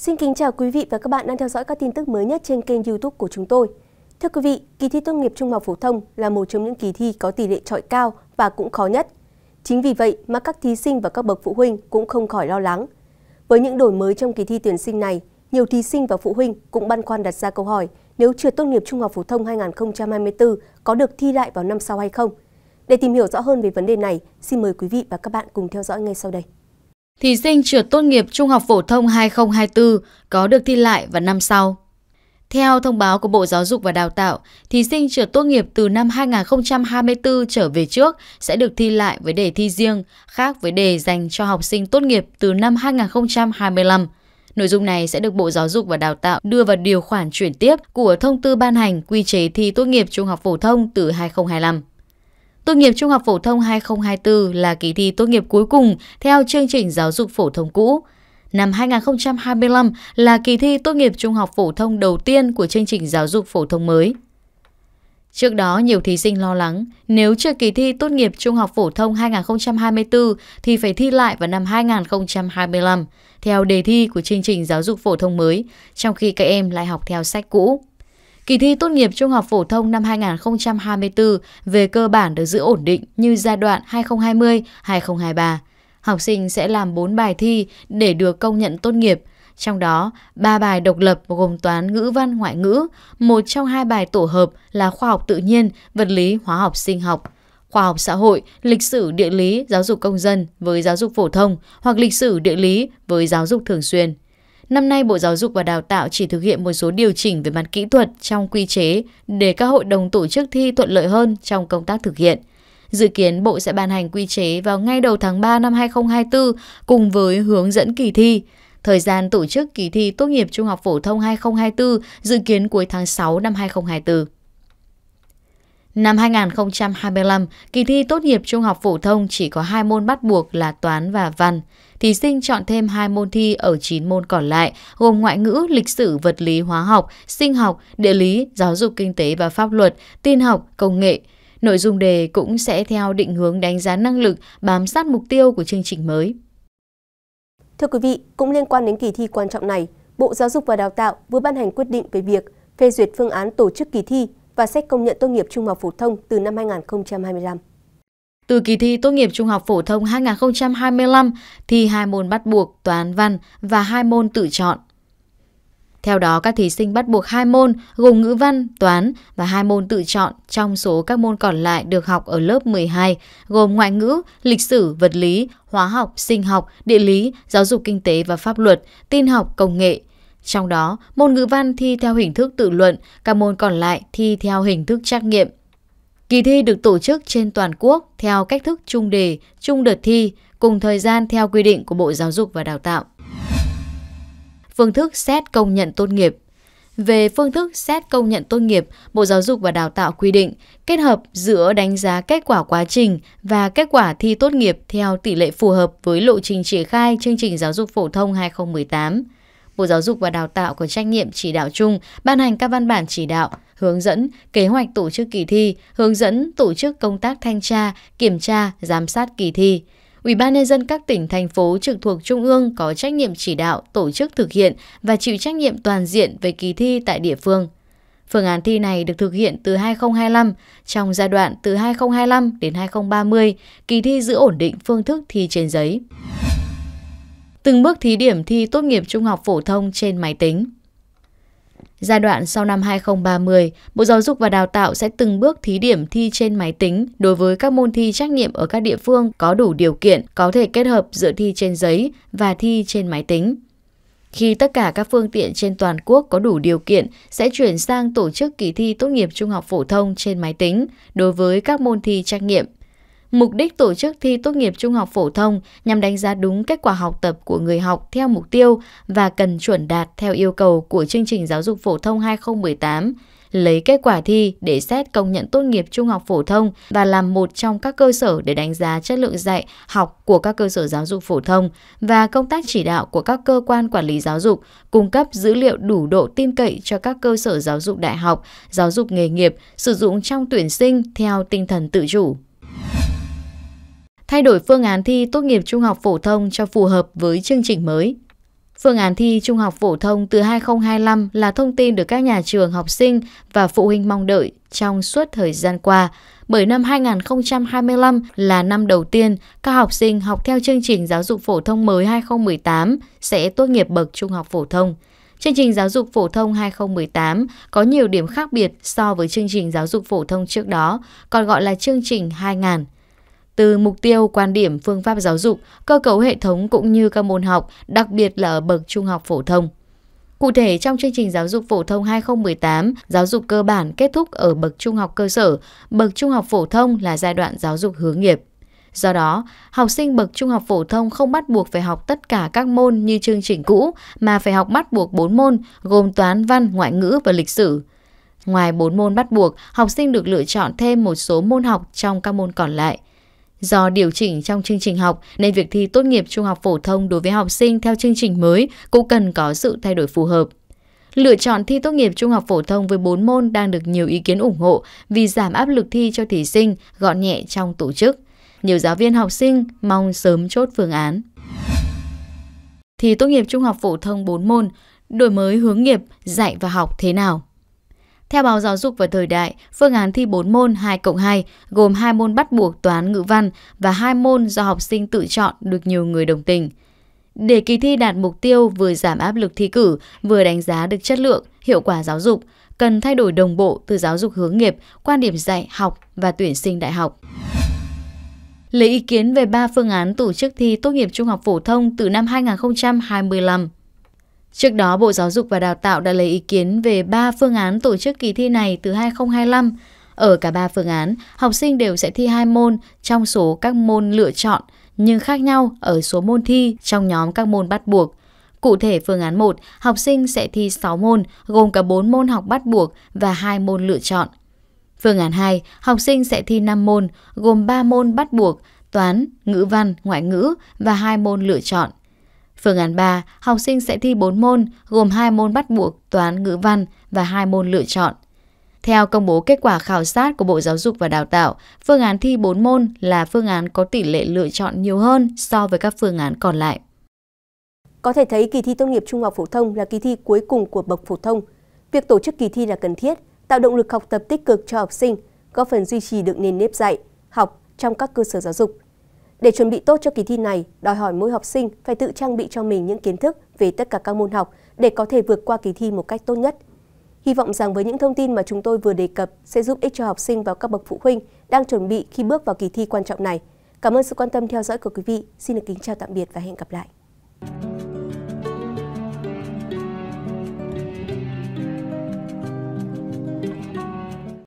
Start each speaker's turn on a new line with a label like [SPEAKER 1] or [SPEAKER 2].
[SPEAKER 1] Xin kính chào quý vị và các bạn đang theo dõi các tin tức mới nhất trên kênh YouTube của chúng tôi. Thưa quý vị, kỳ thi tốt nghiệp trung học phổ thông là một trong những kỳ thi có tỷ lệ trọi cao và cũng khó nhất. Chính vì vậy mà các thí sinh và các bậc phụ huynh cũng không khỏi lo lắng. Với những đổi mới trong kỳ thi tuyển sinh này, nhiều thí sinh và phụ huynh cũng băn khoăn đặt ra câu hỏi nếu trượt tốt nghiệp trung học phổ thông 2024 có được thi lại vào năm sau hay không. Để tìm hiểu rõ hơn về vấn đề này, xin mời quý vị và các bạn cùng theo dõi ngay sau đây.
[SPEAKER 2] Thí sinh trượt tốt nghiệp trung học phổ thông 2024 có được thi lại vào năm sau. Theo thông báo của Bộ Giáo dục và Đào tạo, thí sinh trượt tốt nghiệp từ năm 2024 trở về trước sẽ được thi lại với đề thi riêng, khác với đề dành cho học sinh tốt nghiệp từ năm 2025. Nội dung này sẽ được Bộ Giáo dục và Đào tạo đưa vào điều khoản chuyển tiếp của thông tư ban hành quy chế thi tốt nghiệp trung học phổ thông từ 2025. Tốt nghiệp trung học phổ thông 2024 là kỳ thi tốt nghiệp cuối cùng theo chương trình giáo dục phổ thông cũ. Năm 2025 là kỳ thi tốt nghiệp trung học phổ thông đầu tiên của chương trình giáo dục phổ thông mới. Trước đó, nhiều thí sinh lo lắng, nếu chưa kỳ thi tốt nghiệp trung học phổ thông 2024 thì phải thi lại vào năm 2025, theo đề thi của chương trình giáo dục phổ thông mới, trong khi các em lại học theo sách cũ. Kỳ thi tốt nghiệp trung học phổ thông năm 2024 về cơ bản được giữ ổn định như giai đoạn 2020-2023. Học sinh sẽ làm 4 bài thi để được công nhận tốt nghiệp, trong đó 3 bài độc lập gồm toán ngữ văn ngoại ngữ, một trong hai bài tổ hợp là khoa học tự nhiên, vật lý, hóa học sinh học, khoa học xã hội, lịch sử địa lý, giáo dục công dân với giáo dục phổ thông hoặc lịch sử địa lý với giáo dục thường xuyên. Năm nay Bộ Giáo dục và Đào tạo chỉ thực hiện một số điều chỉnh về mặt kỹ thuật trong quy chế để các hội đồng tổ chức thi thuận lợi hơn trong công tác thực hiện. Dự kiến Bộ sẽ ban hành quy chế vào ngay đầu tháng 3 năm 2024 cùng với hướng dẫn kỳ thi. Thời gian tổ chức kỳ thi tốt nghiệp trung học phổ thông 2024 dự kiến cuối tháng 6 năm 2024. Năm 2025, kỳ thi tốt nghiệp trung học phổ thông chỉ có hai môn bắt buộc là toán và văn. Thí sinh chọn thêm hai môn thi ở 9 môn còn lại, gồm ngoại ngữ, lịch sử, vật lý, hóa học, sinh học, địa lý, giáo dục kinh tế và pháp luật, tin học, công nghệ. Nội dung đề cũng sẽ theo định hướng đánh giá năng lực, bám sát mục tiêu của chương trình mới.
[SPEAKER 1] Thưa quý vị, cũng liên quan đến kỳ thi quan trọng này, Bộ Giáo dục và Đào tạo vừa ban hành quyết định về việc phê duyệt phương án tổ chức kỳ thi và xét công nhận tốt nghiệp trung học phổ thông từ năm 2025.
[SPEAKER 2] Từ kỳ thi tốt nghiệp trung học phổ thông 2025 thi hai môn bắt buộc toán văn và hai môn tự chọn. Theo đó, các thí sinh bắt buộc hai môn gồm ngữ văn, toán và hai môn tự chọn trong số các môn còn lại được học ở lớp 12, gồm ngoại ngữ, lịch sử, vật lý, hóa học, sinh học, địa lý, giáo dục kinh tế và pháp luật, tin học, công nghệ, trong đó, môn ngữ văn thi theo hình thức tự luận, các môn còn lại thi theo hình thức trắc nghiệm. Kỳ thi được tổ chức trên toàn quốc theo cách thức chung đề, chung đợt thi, cùng thời gian theo quy định của Bộ Giáo dục và Đào tạo. Phương thức xét công nhận tốt nghiệp về phương thức xét công nhận tốt nghiệp, Bộ Giáo dục và Đào tạo quy định kết hợp giữa đánh giá kết quả quá trình và kết quả thi tốt nghiệp theo tỷ lệ phù hợp với lộ trình triển khai chương trình giáo dục phổ thông 2018. Bộ Giáo dục và Đào tạo có trách nhiệm chỉ đạo chung, ban hành các văn bản chỉ đạo, hướng dẫn, kế hoạch tổ chức kỳ thi, hướng dẫn tổ chức công tác thanh tra, kiểm tra, giám sát kỳ thi. Ủy ban nhân dân các tỉnh thành phố trực thuộc trung ương có trách nhiệm chỉ đạo, tổ chức thực hiện và chịu trách nhiệm toàn diện về kỳ thi tại địa phương. Phương án thi này được thực hiện từ 2025, trong giai đoạn từ 2025 đến 2030, kỳ thi giữ ổn định phương thức thi trên giấy từng bước thí điểm thi tốt nghiệp trung học phổ thông trên máy tính. Giai đoạn sau năm 2030, Bộ Giáo dục và Đào tạo sẽ từng bước thí điểm thi trên máy tính đối với các môn thi trắc nghiệm ở các địa phương có đủ điều kiện có thể kết hợp giữa thi trên giấy và thi trên máy tính. Khi tất cả các phương tiện trên toàn quốc có đủ điều kiện sẽ chuyển sang tổ chức kỳ thi tốt nghiệp trung học phổ thông trên máy tính đối với các môn thi trắc nghiệm. Mục đích tổ chức thi tốt nghiệp trung học phổ thông nhằm đánh giá đúng kết quả học tập của người học theo mục tiêu và cần chuẩn đạt theo yêu cầu của chương trình giáo dục phổ thông 2018, lấy kết quả thi để xét công nhận tốt nghiệp trung học phổ thông và làm một trong các cơ sở để đánh giá chất lượng dạy học của các cơ sở giáo dục phổ thông và công tác chỉ đạo của các cơ quan quản lý giáo dục, cung cấp dữ liệu đủ độ tin cậy cho các cơ sở giáo dục đại học, giáo dục nghề nghiệp sử dụng trong tuyển sinh theo tinh thần tự chủ thay đổi phương án thi tốt nghiệp trung học phổ thông cho phù hợp với chương trình mới. Phương án thi trung học phổ thông từ 2025 là thông tin được các nhà trường, học sinh và phụ huynh mong đợi trong suốt thời gian qua, bởi năm 2025 là năm đầu tiên các học sinh học theo chương trình giáo dục phổ thông mới 2018 sẽ tốt nghiệp bậc trung học phổ thông. Chương trình giáo dục phổ thông 2018 có nhiều điểm khác biệt so với chương trình giáo dục phổ thông trước đó, còn gọi là chương trình 2000 từ mục tiêu, quan điểm, phương pháp giáo dục, cơ cấu hệ thống cũng như các môn học, đặc biệt là ở bậc trung học phổ thông. Cụ thể, trong chương trình giáo dục phổ thông 2018, giáo dục cơ bản kết thúc ở bậc trung học cơ sở, bậc trung học phổ thông là giai đoạn giáo dục hướng nghiệp. Do đó, học sinh bậc trung học phổ thông không bắt buộc phải học tất cả các môn như chương trình cũ, mà phải học bắt buộc 4 môn, gồm toán, văn, ngoại ngữ và lịch sử. Ngoài 4 môn bắt buộc, học sinh được lựa chọn thêm một số môn học trong các môn còn lại – Do điều chỉnh trong chương trình học nên việc thi tốt nghiệp trung học phổ thông đối với học sinh theo chương trình mới cũng cần có sự thay đổi phù hợp. Lựa chọn thi tốt nghiệp trung học phổ thông với 4 môn đang được nhiều ý kiến ủng hộ vì giảm áp lực thi cho thí sinh, gọn nhẹ trong tổ chức. Nhiều giáo viên học sinh mong sớm chốt phương án. Thi tốt nghiệp trung học phổ thông 4 môn, đổi mới hướng nghiệp, dạy và học thế nào? Theo báo Giáo dục và Thời đại, phương án thi 4 môn 2 cộng 2 gồm 2 môn bắt buộc toán ngữ văn và 2 môn do học sinh tự chọn được nhiều người đồng tình. Để kỳ thi đạt mục tiêu vừa giảm áp lực thi cử, vừa đánh giá được chất lượng, hiệu quả giáo dục, cần thay đổi đồng bộ từ giáo dục hướng nghiệp, quan điểm dạy, học và tuyển sinh đại học. Lấy ý kiến về 3 phương án tổ chức thi tốt nghiệp trung học phổ thông từ năm 2025 Trước đó, Bộ Giáo dục và Đào tạo đã lấy ý kiến về 3 phương án tổ chức kỳ thi này từ 2025. Ở cả 3 phương án, học sinh đều sẽ thi 2 môn trong số các môn lựa chọn, nhưng khác nhau ở số môn thi trong nhóm các môn bắt buộc. Cụ thể phương án 1, học sinh sẽ thi 6 môn, gồm cả 4 môn học bắt buộc và 2 môn lựa chọn. Phương án 2, học sinh sẽ thi 5 môn, gồm 3 môn bắt buộc, toán, ngữ văn, ngoại ngữ và 2 môn lựa chọn. Phương án 3, học sinh sẽ thi 4 môn, gồm 2 môn bắt buộc toán ngữ văn và 2 môn lựa chọn. Theo công bố kết quả khảo sát của Bộ Giáo dục và Đào tạo, phương án thi 4 môn là phương án có tỷ lệ lựa chọn nhiều hơn so với các phương án còn lại.
[SPEAKER 1] Có thể thấy kỳ thi tốt nghiệp trung học phổ thông là kỳ thi cuối cùng của bậc phổ thông. Việc tổ chức kỳ thi là cần thiết, tạo động lực học tập tích cực cho học sinh, góp phần duy trì được nền nếp dạy, học trong các cơ sở giáo dục để chuẩn bị tốt cho kỳ thi này, đòi hỏi mỗi học sinh phải tự trang bị cho mình những kiến thức về tất cả các môn học để có thể vượt qua kỳ thi một cách tốt nhất. Hy vọng rằng với những thông tin mà chúng tôi vừa đề cập sẽ giúp ích cho học sinh và các bậc phụ huynh đang chuẩn bị khi bước vào kỳ thi quan trọng này. Cảm ơn sự quan tâm theo dõi của quý vị. Xin được kính chào tạm biệt và hẹn gặp lại.